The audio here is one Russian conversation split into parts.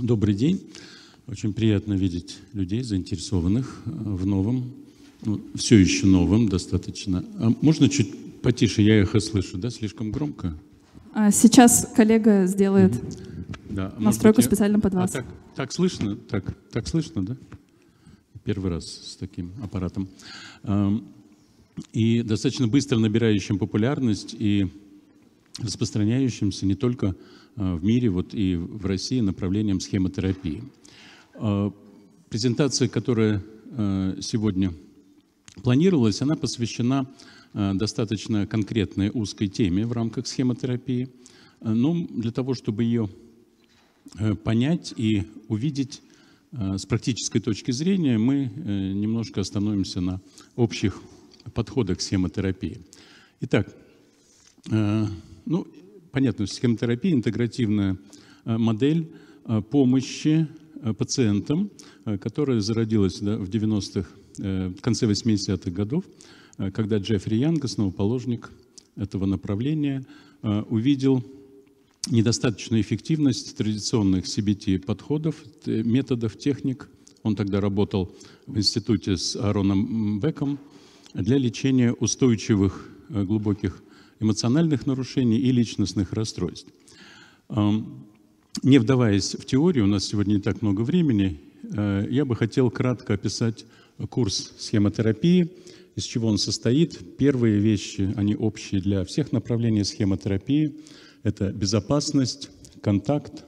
Добрый день. Очень приятно видеть людей, заинтересованных э, в новом, ну, все еще новом достаточно. А можно чуть потише, я эхо слышу, да, слишком громко? А сейчас коллега сделает да, а настройку быть, я... специально под а вас. А так, так слышно? Так, так слышно, да? Первый раз с таким аппаратом. Эм, и достаточно быстро набирающим популярность и распространяющимся не только Э, в мире, вот и в России, направлением схемотерапии. Э, презентация, которая э, сегодня планировалась, она посвящена достаточно конкретной узкой теме в рамках схемотерапии. Но ну, для того, чтобы ее понять и увидеть с практической точки зрения, мы немножко остановимся на общих подходах схемотерапии. Итак, ну, понятно, схемотерапия, интегративная э, модель э, помощи э, пациентам, которая зародилась да, в 90-х, в конце 80-х годов, когда Джеффри Янг, основоположник этого направления, увидел недостаточную эффективность традиционных CBT-подходов, методов, техник. Он тогда работал в институте с Аароном Беком для лечения устойчивых глубоких эмоциональных нарушений и личностных расстройств. Не вдаваясь в теорию, у нас сегодня не так много времени, э, я бы хотел кратко описать курс схемотерапии, из чего он состоит. Первые вещи, они общие для всех направлений схемотерапии. Это безопасность, контакт,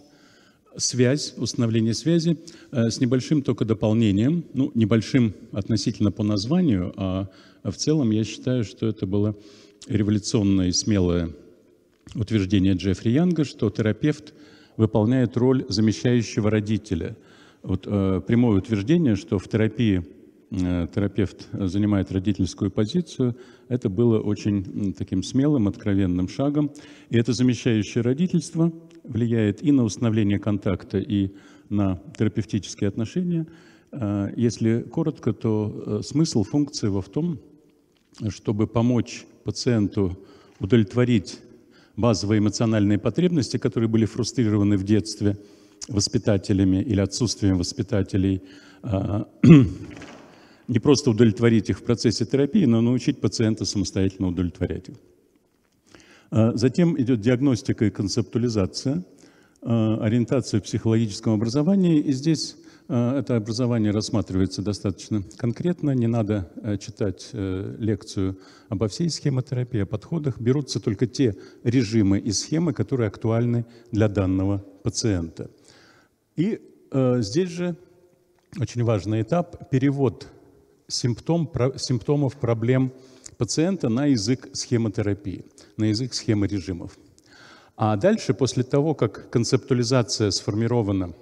связь, установление связи э, с небольшим только дополнением, ну, небольшим относительно по названию, а в целом я считаю, что это было революционное и смелое утверждение Джеффри Янга, что терапевт выполняет роль замещающего родителя. Вот э, прямое утверждение, что в терапии э, терапевт занимает родительскую позицию, это было очень э, таким смелым, откровенным шагом. И это замещающее родительство влияет и на установление контакта, и на терапевтические отношения. Э, если коротко, то э, смысл функции во в том, э, чтобы помочь пациенту удовлетворить базовые эмоциональные потребности, которые были фрустрированы в детстве воспитателями или отсутствием воспитателей, а, не просто удовлетворить их в процессе терапии, но научить пациента самостоятельно удовлетворять их. А, затем идет диагностика и концептуализация, а, ориентация в психологическом образовании. И здесь Э, это образование рассматривается достаточно конкретно, не надо э, читать э, лекцию обо всей схемотерапии, о подходах. Берутся только те режимы и схемы, которые актуальны для данного пациента. И здесь же очень важный этап – перевод симптом, симптомов проблем пациента на язык схемотерапии, на язык схемы режимов. А дальше, после того, как концептуализация сформирована –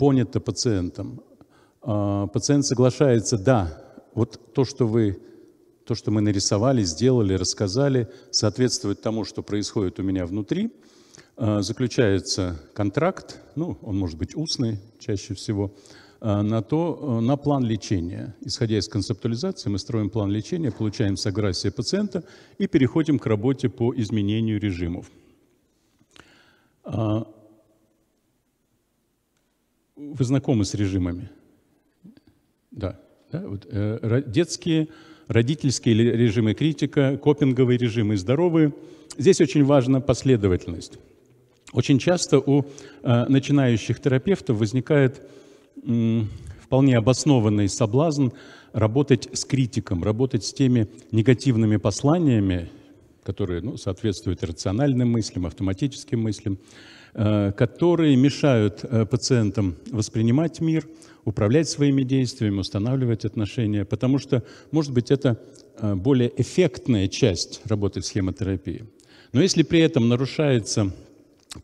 понято пациентом. А, пациент соглашается, да, вот то, что вы, то, что мы нарисовали, сделали, рассказали, соответствует тому, что происходит у меня внутри. А, заключается контракт, ну, он может быть устный чаще всего, а, на, то, на план лечения. Исходя из концептуализации, мы строим план лечения, получаем согласие пациента и переходим к работе по изменению режимов вы знакомы с режимами? Да. да? Вот, э, детские, родительские режимы критика, копинговые режимы здоровые. Здесь очень важна последовательность. Очень часто у э, начинающих терапевтов возникает э, вполне обоснованный соблазн работать с критиком, работать с теми негативными посланиями, которые ну, соответствуют рациональным мыслям, автоматическим мыслям, Э, которые мешают э, пациентам воспринимать мир, управлять своими действиями, устанавливать отношения, потому что, может быть, это э, более эффектная часть работы в схемотерапии. Но если при этом нарушается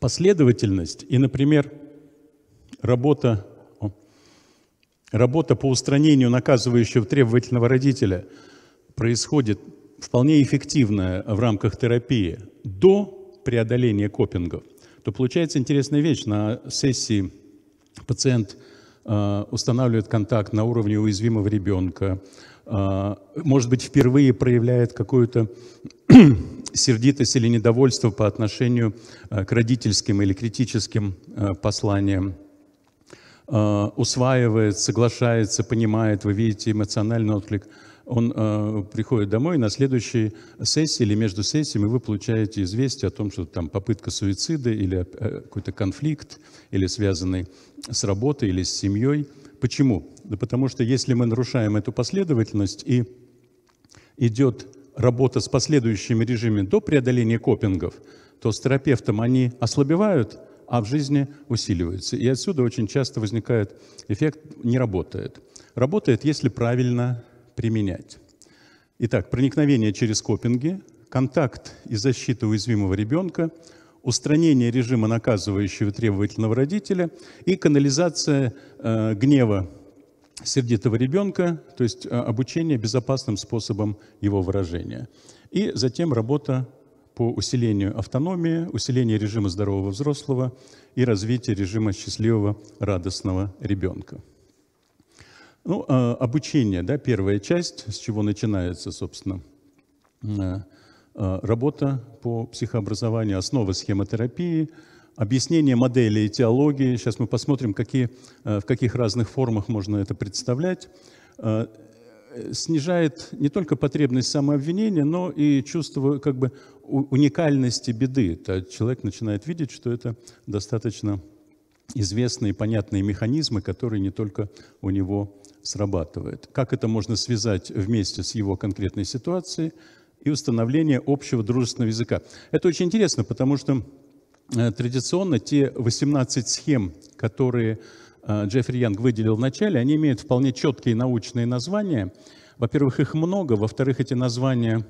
последовательность и, например, работа, работа по устранению наказывающего требовательного родителя происходит вполне эффективная в рамках терапии до преодоления копингов – то получается интересная вещь. На сессии пациент э, устанавливает контакт на уровне уязвимого ребенка, э, может быть, впервые проявляет какую-то сердитость или недовольство по отношению э, к родительским или критическим посланиям, усваивает, соглашается, понимает, вы видите эмоциональный отклик – он э, приходит домой, и на следующей сессии или между сессиями вы получаете известие о том, что там попытка суицида или э, какой-то конфликт, или связанный с работой, или с семьей. Почему? Да потому что если мы нарушаем эту последовательность и идет работа с последующими режимами до преодоления копингов, то с терапевтом они ослабевают, а в жизни усиливаются. И отсюда очень часто возникает эффект «не работает». Работает, если правильно применять. Итак, проникновение через копинги, контакт и защита уязвимого ребенка, устранение режима наказывающего требовательного родителя и канализация э, гнева сердитого ребенка, то есть э, обучение безопасным способом его выражения. И затем работа по усилению автономии, усилению режима здорового взрослого и развитию режима счастливого, радостного ребенка. Ну, а, обучение, да, первая часть, с чего начинается, собственно, э, а, работа по психообразованию, основы схемотерапии, объяснение модели и теологии. Сейчас мы посмотрим, какие, э, в каких разных формах можно это представлять. Э, снижает не только потребность самообвинения, но и чувство как бы уникальности беды. То Человек начинает видеть, что это достаточно известные понятные механизмы, которые не только у него срабатывают. Как это можно связать вместе с его конкретной ситуацией и установление общего дружественного языка. Это очень интересно, потому что э, традиционно те 18 схем, которые э, Джеффри Янг выделил в начале, они имеют вполне четкие научные названия. Во-первых, их много, во-вторых, эти названия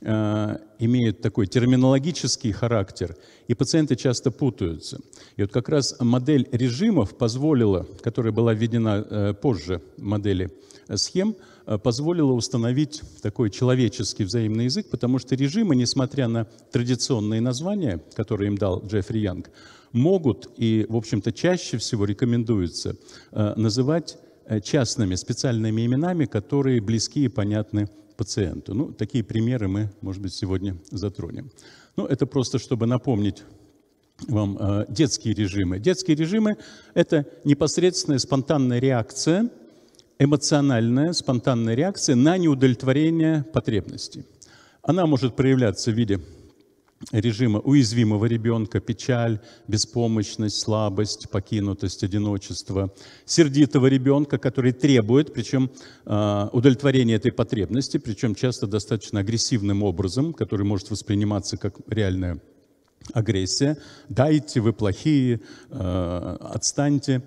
Э, имеют такой терминологический характер, и пациенты часто путаются. И вот как раз модель режимов позволила, которая была введена э, позже модели э, схем, позволила установить такой человеческий взаимный язык, потому что режимы, несмотря на традиционные названия, которые им дал Джеффри Янг, могут и, в общем-то, чаще всего рекомендуется называть частными специальными именами, которые близки и понятны пациенту. Ну, такие примеры мы, может быть, сегодня затронем. Ну, это просто, чтобы напомнить вам э, детские режимы. Детские режимы – это непосредственная спонтанная реакция, эмоциональная спонтанная реакция на неудовлетворение потребностей. Она может проявляться в виде режима уязвимого ребенка, печаль, беспомощность, слабость, покинутость, одиночество, сердитого ребенка, который требует, причем а, удовлетворение этой потребности, причем часто достаточно агрессивным образом, который может восприниматься как реальная агрессия. «Дайте, вы плохие, а, отстаньте».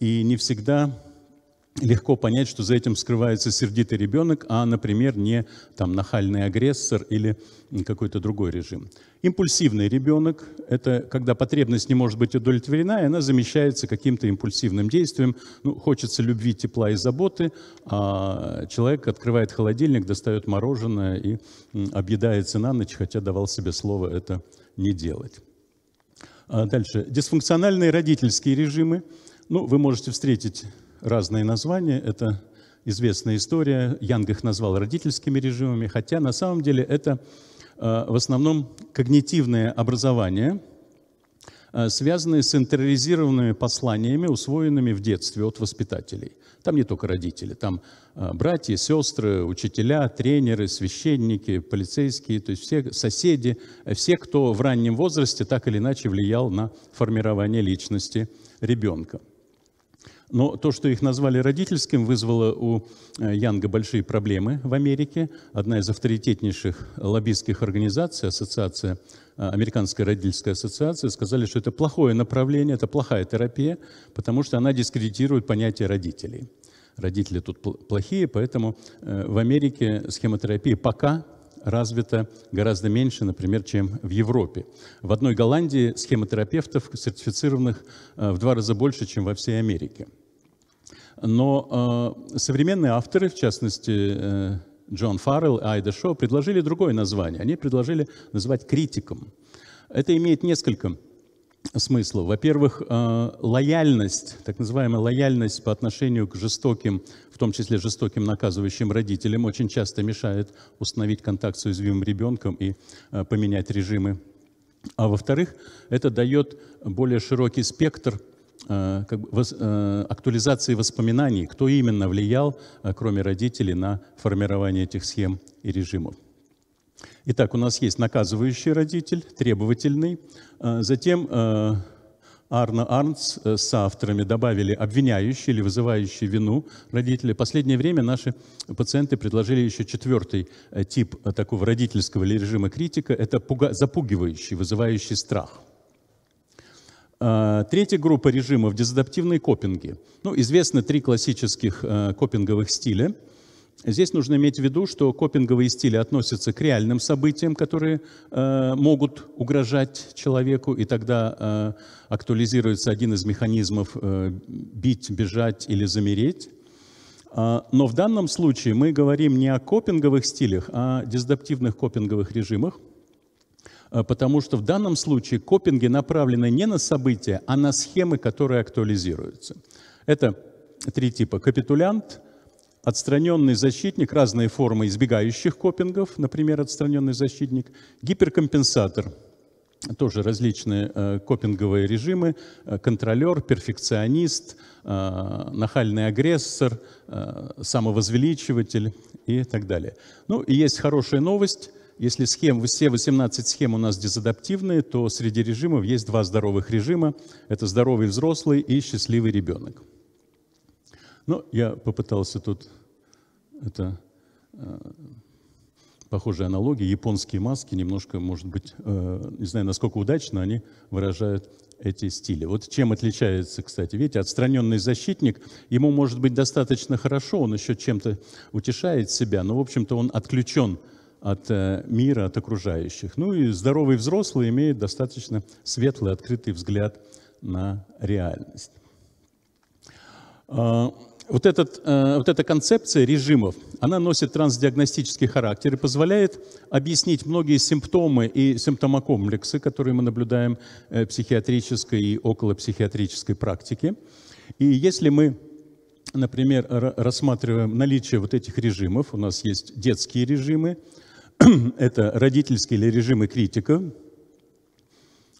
И не всегда легко понять, что за этим скрывается сердитый ребенок, а, например, не там, нахальный агрессор или какой-то другой режим. Импульсивный ребенок – это когда потребность не может быть удовлетворена, и она замещается каким-то импульсивным действием. Ну, хочется любви, тепла и заботы, а человек открывает холодильник, достает мороженое и объедается на ночь, хотя давал себе слово это не делать. А дальше. Дисфункциональные родительские режимы. Ну, вы можете встретить разные названия. Это известная история. Янг их назвал родительскими режимами, хотя на самом деле это э, в основном когнитивное образование, э, связанные с интериоризированными посланиями, усвоенными в детстве от воспитателей. Там не только родители, там э, братья, сестры, учителя, тренеры, священники, полицейские, то есть все соседи, все, кто в раннем возрасте так или иначе влиял на формирование личности ребенка. Но то, что их назвали родительским, вызвало у э, Янга большие проблемы в Америке. Одна из авторитетнейших лоббистских организаций, ассоциация, э, Американская родительская ассоциация, сказали, что это плохое направление, это плохая терапия, потому что она дискредитирует понятие родителей родители тут плохие, поэтому э, в Америке схемотерапия пока развита гораздо меньше, например, чем в Европе. В одной Голландии схемотерапевтов сертифицированных э, в два раза больше, чем во всей Америке. Но э, современные авторы, в частности э, Джон Фаррелл и Айда Шо, предложили другое название. Они предложили назвать критиком. Это имеет несколько смыслу. Во-первых, э, лояльность, так называемая лояльность по отношению к жестоким, в том числе жестоким наказывающим родителям, очень часто мешает установить контакт с уязвимым ребенком и э, поменять режимы. А во-вторых, это дает более широкий спектр э, как бы, актуализации воспоминаний, кто именно влиял, кроме родителей, на формирование этих схем и режимов. Итак, у нас есть наказывающий родитель, требовательный. Э, затем э, Арна Арнц э, с авторами добавили обвиняющий или вызывающий вину родителя. В последнее время наши пациенты предложили еще четвертый тип такого родительского или режима критика. Это запугивающий, вызывающий страх. Третья группа режимов – дезадаптивные копинги. Ну, известны три классических копинговых стиля – Здесь нужно иметь в виду, что копинговые стили относятся к реальным событиям, которые э, могут угрожать человеку, и тогда э, актуализируется один из механизмов э, бить, бежать или замереть. Э, но в данном случае мы говорим не о копинговых стилях, а о дисдаптивных копинговых режимах, э, потому что в данном случае копинги направлены не на события, а на схемы, которые актуализируются. Это три типа – капитулянт – отстраненный защитник, разные формы избегающих копингов, например, отстраненный защитник, гиперкомпенсатор, тоже различные э, копинговые режимы, э, контролер, перфекционист, э, нахальный агрессор, самовозвеличиватель и так далее. Ну и есть хорошая новость. Если схем, все 18 схем у нас дезадаптивные, то среди режимов есть два здоровых режима. Это здоровый взрослый и счастливый ребенок. Но ну, я попытался тут это э, похожие аналогии, японские маски немножко, может быть, э, не знаю, насколько удачно они выражают эти стили. Вот чем отличается, кстати, видите, отстраненный защитник, ему может быть достаточно хорошо, он еще чем-то утешает себя, но, в общем-то, он отключен от э, мира, от окружающих. Ну и здоровый взрослый имеет достаточно светлый, открытый взгляд на реальность. А, вот, этот, э, вот эта концепция режимов, она носит трансдиагностический характер и позволяет объяснить многие симптомы и симптомокомплексы, которые мы наблюдаем в э, психиатрической и околопсихиатрической практике. И если мы, например, рассматриваем наличие вот этих режимов, у нас есть детские режимы, это родительские или режимы критика,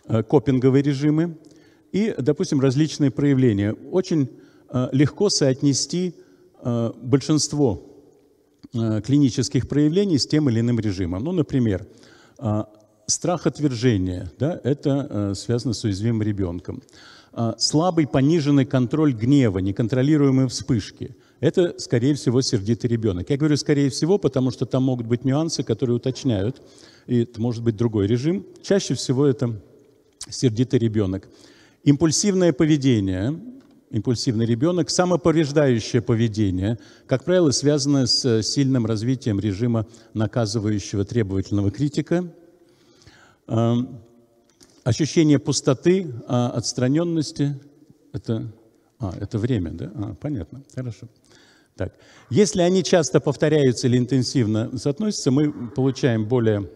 э, копинговые режимы и, допустим, различные проявления. Очень Э, легко соотнести э, большинство э, клинических проявлений с тем или иным режимом. Ну, например, страх отвержения, да, это связано с уязвимым ребенком. Слабый пониженный контроль гнева, неконтролируемые вспышки. Это, скорее всего, сердитый ребенок. Я говорю, скорее всего, потому что там могут быть нюансы, которые уточняют, и это может быть другой режим. Чаще всего это сердитый ребенок. Импульсивное поведение, импульсивный ребенок, самоповреждающее поведение, как правило, связано с э, сильным развитием режима наказывающего требовательного критика, эм, ощущение пустоты, а, отстраненности. Это, а, это время, да? А, понятно, хорошо. Так. Если они часто повторяются или интенсивно соотносятся, мы получаем более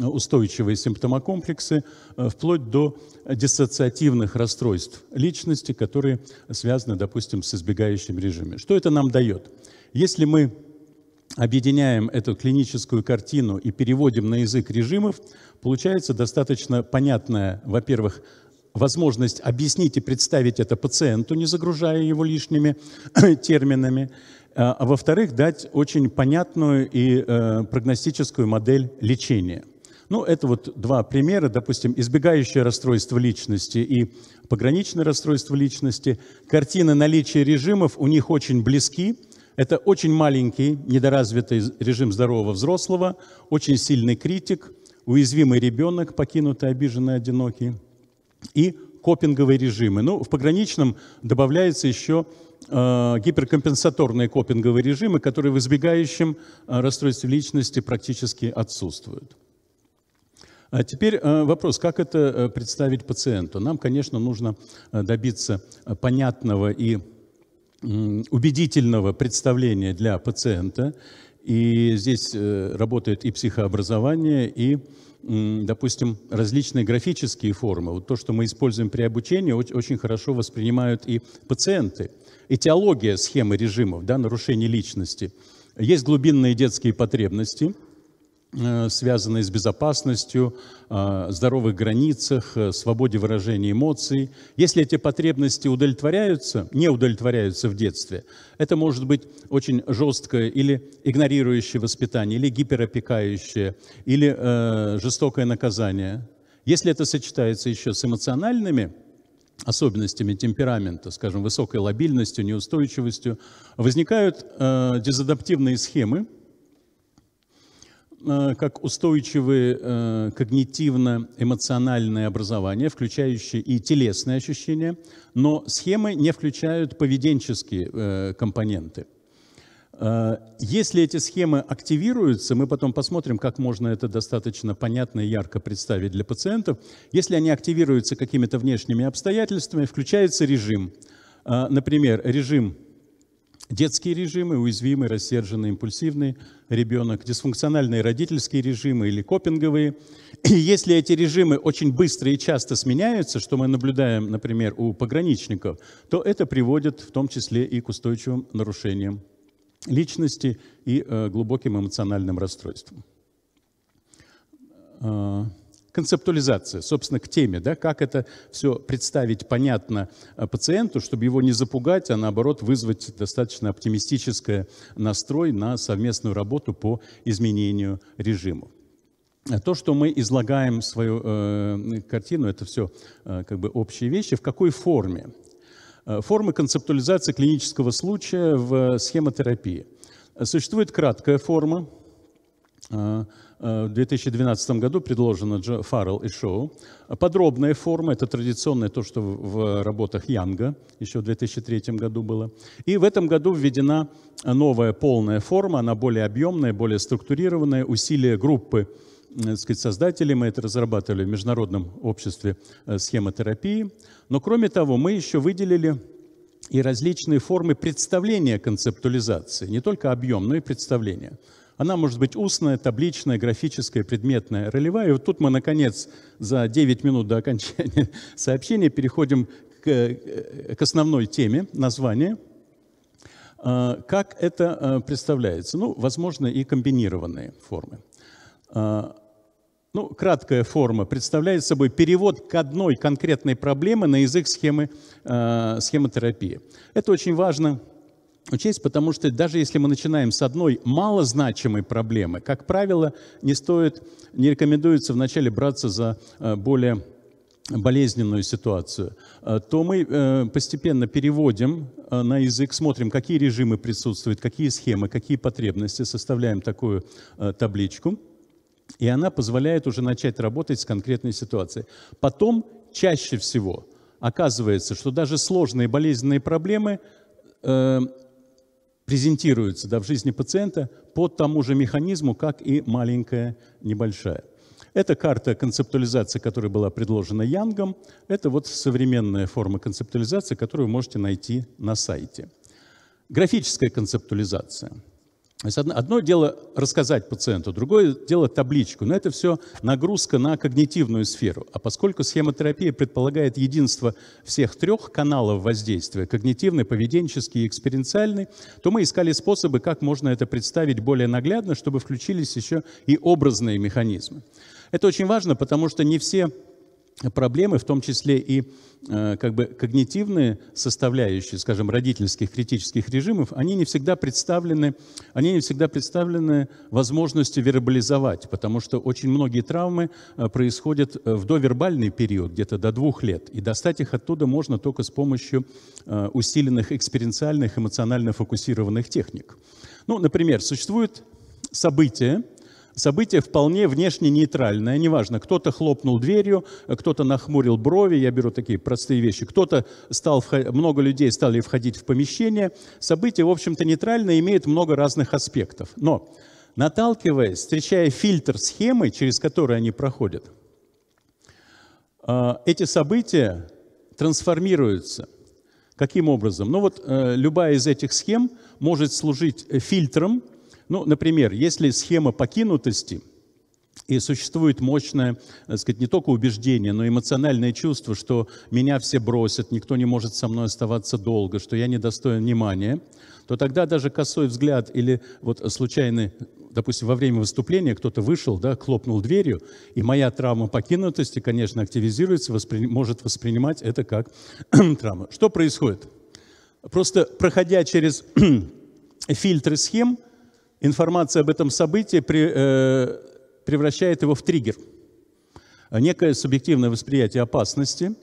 устойчивые симптомокомплексы, э, вплоть до диссоциативных расстройств личности, которые связаны, допустим, с избегающим режимом. Что это нам дает? Если мы объединяем эту клиническую картину и переводим на язык режимов, получается достаточно понятная, во-первых, возможность объяснить и представить это пациенту, не загружая его лишними терминами, а, а во-вторых, дать очень понятную и э, прогностическую модель лечения – ну, это вот два примера, допустим, избегающее расстройство личности и пограничное расстройство личности. Картины наличия режимов у них очень близки. Это очень маленький, недоразвитый режим здорового взрослого, очень сильный критик, уязвимый ребенок, покинутый, обиженный, одинокий, и копинговые режимы. Ну, в пограничном добавляется еще э, гиперкомпенсаторные копинговые режимы, которые в избегающем э, расстройстве личности практически отсутствуют. А теперь э, вопрос, как это э, представить пациенту? Нам, конечно, нужно э, добиться понятного и убедительного представления для пациента. И здесь работает и психообразование, и допустим, различные графические формы. Вот то, что мы используем при обучении, очень хорошо воспринимают и пациенты. Этиология схемы режимов, да, нарушение личности. Есть глубинные детские потребности – Э, связанные с безопасностью, э, здоровых границах, э, свободе выражения эмоций. Если эти потребности удовлетворяются, не удовлетворяются в детстве, это может быть очень жесткое или игнорирующее воспитание, или гиперопекающее, или жестокое наказание. Если это сочетается еще с эмоциональными особенностями темперамента, скажем, высокой лобильностью, неустойчивостью, возникают дезадаптивные схемы, Э, как устойчивые э, когнитивно-эмоциональное образование, включающие и телесные ощущения, но схемы не включают поведенческие э, компоненты. Если эти схемы активируются, мы потом посмотрим, как можно это достаточно понятно и ярко представить для пациентов. Если они активируются какими-то внешними обстоятельствами, включается режим. Например, режим Детские режимы, уязвимый, рассерженный, импульсивный ребенок, дисфункциональные родительские режимы или копинговые. И если эти режимы очень быстро и часто сменяются, что мы наблюдаем, например, у пограничников, то это приводит в том числе и к устойчивым нарушениям личности и э, глубоким эмоциональным расстройствам. А, концептуализация, собственно, к теме, да, как это все представить понятно э, пациенту, чтобы его не запугать, а наоборот вызвать достаточно оптимистическое настрой на совместную работу по изменению режима. Э, то, что мы излагаем свою э, картину, это все э, как бы общие вещи. В какой форме? Э, Формы концептуализации клинического случая в схемотерапии. Существует краткая форма, Э, э, в 2012 году предложено Джо Фаррелл и Шоу. Подробная форма, это традиционное то, что в работах Янга еще в 2003 году было. И в этом году введена новая полная форма, она более объемная, более структурированная, усилия группы так сказать, создатели, мы это разрабатывали в Международном обществе э, схемотерапии. Но кроме того, мы еще выделили и различные формы представления концептуализации, не только объем, но и представление. Она может быть устная, табличная, графическая, предметная, ролевая. И вот тут мы, наконец, за 9 минут до окончания сообщения переходим к, э, к основной теме, название. А, как это э, представляется? Ну, возможно, и комбинированные формы. А, ну, краткая форма представляет собой перевод к одной конкретной проблеме на язык схемы, э, схемотерапии. Это очень важно учесть, потому что даже если мы начинаем с одной малозначимой проблемы, как правило, не стоит, не рекомендуется вначале браться за э, более болезненную ситуацию, э, то мы э, постепенно переводим на язык, смотрим, какие режимы присутствуют, какие схемы, какие потребности, составляем такую табличку, и она позволяет уже начать работать с конкретной ситуацией. Потом чаще всего оказывается, что даже сложные болезненные проблемы презентируется да, в жизни пациента по тому же механизму, как и маленькая, небольшая. Это карта концептуализации, которая была предложена Янгом. Это вот современная форма концептуализации, которую вы можете найти на сайте. Графическая концептуализация – то есть одно, одно дело рассказать пациенту, другое дело табличку, но это все нагрузка на когнитивную сферу. А поскольку схемотерапия предполагает единство всех трех каналов воздействия, когнитивный, поведенческий и экспериментальный, то мы искали способы, как можно это представить более наглядно, чтобы включились еще и образные механизмы. Это очень важно, потому что не все проблемы, в том числе и э, как бы когнитивные составляющие, скажем, родительских критических режимов, они не всегда представлены, они не всегда представлены возможностью вербализовать, потому что очень многие травмы э, происходят э, в довербальный период, где-то до двух лет, и достать их оттуда можно только с помощью усиленных экспериментальных эмоционально фокусированных техник. Ну, например, существует событие, Событие вполне внешне нейтральное, неважно, кто-то хлопнул дверью, кто-то нахмурил брови, я беру такие простые вещи, кто-то стал, много людей стали входить в помещение. Событие, в общем-то, нейтральное, имеет много разных аспектов. Но наталкиваясь, встречая фильтр схемы, через который они проходят, э, эти события трансформируются. Каким образом? Ну вот э, любая из этих схем может служить фильтром, ну, например, если схема покинутости – и существует мощное, так сказать, не только убеждение, но и эмоциональное чувство, что меня все бросят, никто не может со мной оставаться долго, что я недостоин внимания, то тогда даже косой взгляд или вот случайный, допустим, во время выступления кто-то вышел, да, хлопнул дверью, и моя травма покинутости, конечно, активизируется, воспри... может воспринимать это как травма. Что происходит? Просто проходя через фильтры схем – информация об этом событии при, э, превращает его в триггер. Некое субъективное восприятие опасности.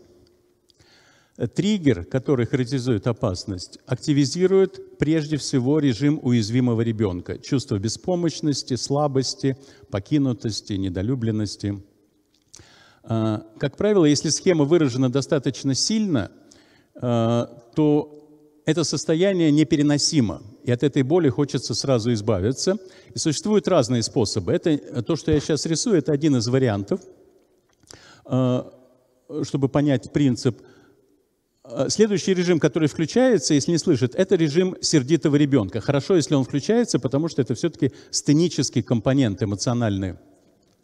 Триггер, который характеризует опасность, активизирует прежде всего режим уязвимого ребенка. Чувство беспомощности, слабости, покинутости, недолюбленности. А, как правило, если схема выражена достаточно сильно, а, то это состояние непереносимо и от этой боли хочется сразу избавиться. И существуют разные способы. Это э, то, что я сейчас рисую, это один из вариантов, э, чтобы понять принцип. Э, следующий режим, который включается, если не слышит, это режим сердитого ребенка. Хорошо, если он включается, потому что это все-таки стенический компонент эмоциональный.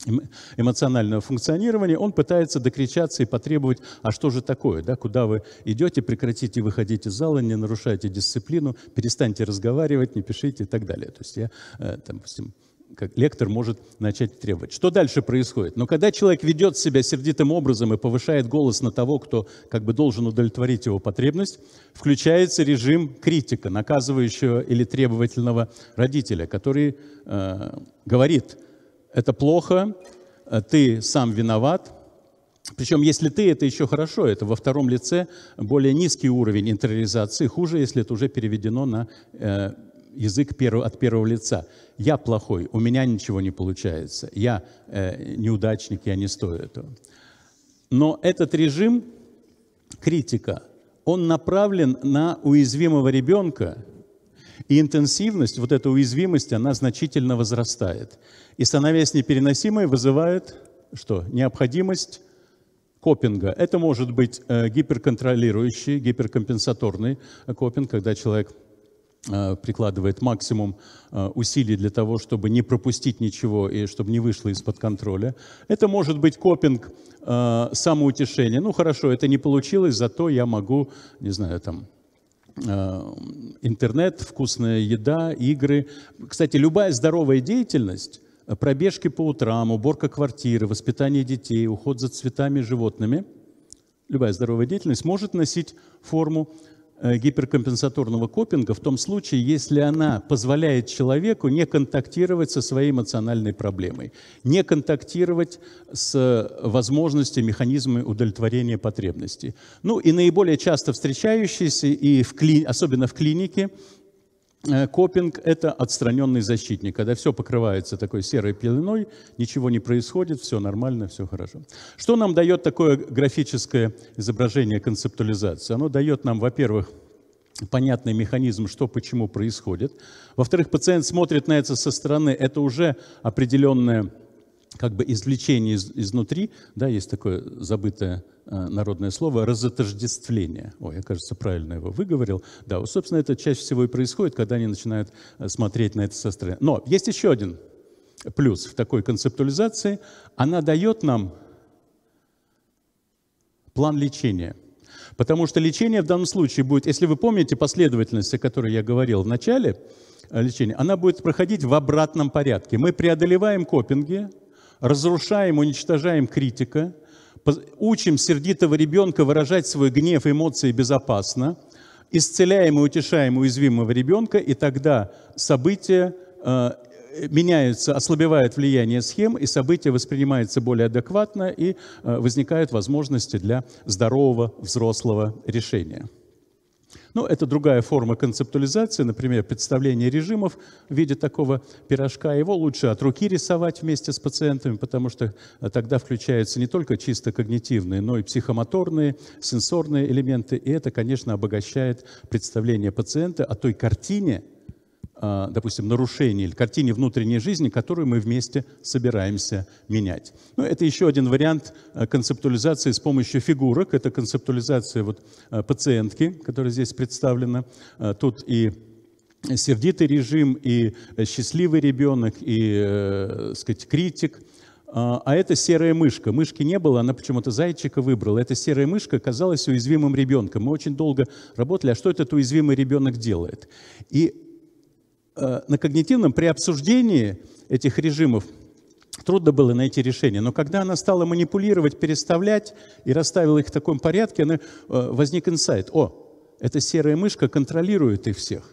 Эм, эмоционального функционирования, он пытается докричаться и потребовать, а что же такое, да, куда вы идете, прекратите выходить из зала, не нарушайте дисциплину, перестаньте разговаривать, не пишите и так далее. То есть я, э, допустим, как лектор может начать требовать. Что дальше происходит? Но когда человек ведет себя сердитым образом и повышает голос на того, кто как бы должен удовлетворить его потребность, включается режим критика, наказывающего или требовательного родителя, который э, говорит – это плохо, э, ты сам виноват. Причем, если ты, это еще хорошо, это во втором лице более низкий уровень интериоризации, хуже, если это уже переведено на э, язык первого, от первого лица. Я плохой, у меня ничего не получается, я э, неудачник, я не стою этого. Но этот режим, критика, он направлен на уязвимого ребенка, и интенсивность, вот эта уязвимость, она значительно возрастает. И становясь непереносимой, вызывает что? Необходимость копинга. Это может быть э, гиперконтролирующий, гиперкомпенсаторный э, копинг, когда человек э, прикладывает максимум усилий для того, чтобы не пропустить ничего и чтобы не вышло из-под контроля. Это может быть копинг самоутешения. Ну хорошо, это не получилось, зато я могу, не знаю, там, Э, интернет, вкусная еда, игры. Кстати, любая здоровая деятельность, э, пробежки по утрам, уборка квартиры, воспитание детей, уход за цветами животными, любая здоровая деятельность может носить форму Э, гиперкомпенсаторного копинга в том случае, если она позволяет человеку не контактировать со своей эмоциональной проблемой, не контактировать с э, возможностями, механизмами удовлетворения потребностей. Ну и наиболее часто встречающиеся, и в кли... особенно в клинике, Э, копинг – это отстраненный защитник, когда все покрывается такой серой пеленой, ничего не происходит, все нормально, все хорошо. Что нам дает такое графическое изображение концептуализации? Оно дает нам, во-первых, понятный механизм, что почему происходит. Во-вторых, пациент смотрит на это со стороны, это уже определенная как бы извлечение из, изнутри, да, есть такое забытое э, народное слово разотождествление. Ой, я, кажется, правильно его выговорил. Да, вот, собственно, это чаще всего и происходит, когда они начинают э, смотреть на это со стороны. Но есть еще один плюс в такой концептуализации. Она дает нам план лечения. Потому что лечение в данном случае будет, если вы помните последовательность, о которой я говорил в начале, э, лечения, она будет проходить в обратном порядке. Мы преодолеваем копинги, разрушаем, уничтожаем критика, учим сердитого ребенка выражать свой гнев, эмоции безопасно, исцеляем и утешаем уязвимого ребенка, и тогда события э, меняются, ослабевает влияние схем, и события воспринимаются более адекватно, и э, возникают возможности для здорового взрослого решения. Ну, это другая форма концептуализации, например, представление режимов в виде такого пирожка. Его лучше от руки рисовать вместе с пациентами, потому что э, тогда включаются не только чисто когнитивные, но и психомоторные, сенсорные элементы. И это, конечно, обогащает представление пациента о той картине, Э, допустим, нарушений или картине внутренней жизни, которую мы вместе собираемся менять. Ну, это еще один вариант э, концептуализации с помощью фигурок. Это концептуализация вот э, пациентки, которая здесь представлена. Тут и сердитый режим, и счастливый ребенок, и, так сказать, критик а, – а это серая мышка. Мышки не было, она почему-то зайчика выбрала. Эта серая мышка оказалась уязвимым ребенком. Мы очень долго работали, а что этот уязвимый ребенок делает? И Э, на когнитивном при обсуждении этих режимов трудно было найти решение. Но когда она стала манипулировать, переставлять и расставила их в таком порядке, она, э, возник инсайт. О, эта серая мышка контролирует их всех.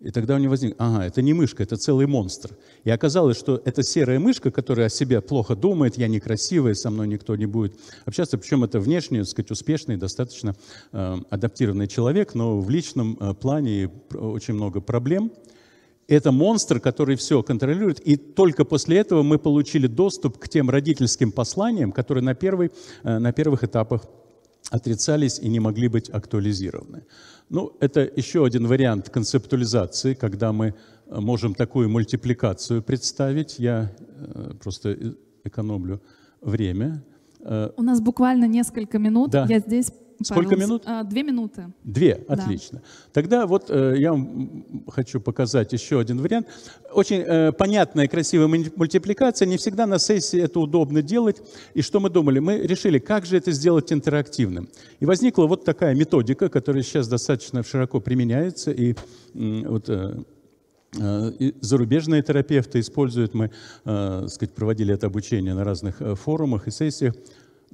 И тогда у него возник, ага, это не мышка, это целый монстр. И оказалось, что эта серая мышка, которая о себе плохо думает, я некрасивая, со мной никто не будет общаться. Причем это внешне, так сказать, успешный, достаточно э, адаптированный человек, но в личном э, плане очень много проблем это монстр, который все контролирует. И только после этого мы получили доступ к тем родительским посланиям, которые на, первой, э, на первых этапах отрицались и не могли быть актуализированы. Ну, это еще один вариант концептуализации, когда мы э, можем такую мультипликацию представить. Я э, просто экономлю время. У нас буквально несколько минут. Да. Я здесь Сколько минут? А, две минуты. Две, отлично. Да. Тогда вот э, я вам хочу показать еще один вариант. Очень э, понятная, красивая мультипликация. Не всегда на сессии это удобно делать. И что мы думали? Мы решили, как же это сделать интерактивным. И возникла вот такая методика, которая сейчас достаточно широко применяется. И вот э, и зарубежные терапевты используют. Мы сказать, проводили это обучение на разных форумах и сессиях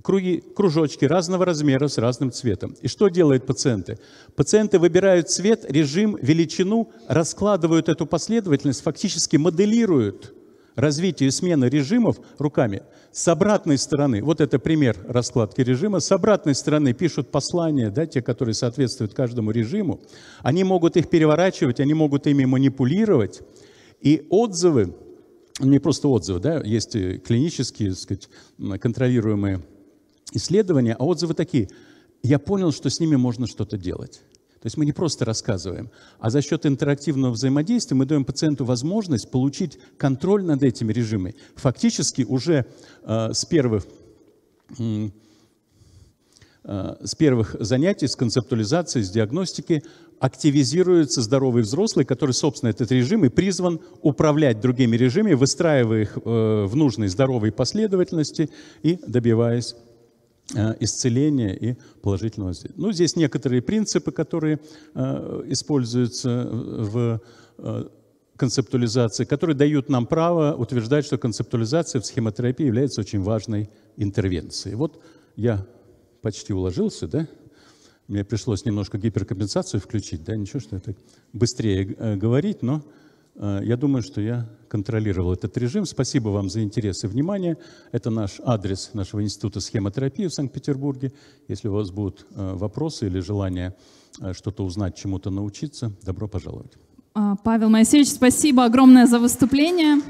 круги, кружочки разного размера с разным цветом. И что делают пациенты? Пациенты выбирают цвет, режим, величину, раскладывают эту последовательность, фактически моделируют развитие и смены режимов руками. С обратной стороны, вот это пример раскладки режима, с обратной стороны пишут послания, да, те, которые соответствуют каждому режиму. Они могут их переворачивать, они могут ими манипулировать. И отзывы, ну, не просто отзывы, да, есть клинические, так сказать, контролируемые исследования, а отзывы такие. Я понял, что с ними можно что-то делать. То есть мы не просто рассказываем, а за счет интерактивного взаимодействия мы даем пациенту возможность получить контроль над этими режимами. Фактически уже э, с первых э, с первых занятий, с концептуализации, с диагностики активизируется здоровый взрослый, который, собственно, этот режим и призван управлять другими режимами, выстраивая их э, в нужной здоровой последовательности и добиваясь Э, исцеления и положительного воздействия. Ну, здесь некоторые принципы, которые э, используются в э, концептуализации, которые дают нам право утверждать, что концептуализация в схемотерапии является очень важной интервенцией. Вот я почти уложился, да? Мне пришлось немножко гиперкомпенсацию включить, да? Ничего, что я так быстрее говорить, но Э, я думаю, что я контролировал этот режим. Спасибо вам за интерес и внимание. Это наш адрес нашего института схемотерапии в Санкт-Петербурге. Если у вас будут э, вопросы или желание э, что-то узнать, чему-то научиться, добро пожаловать. А, Павел Моисеевич, спасибо огромное за выступление.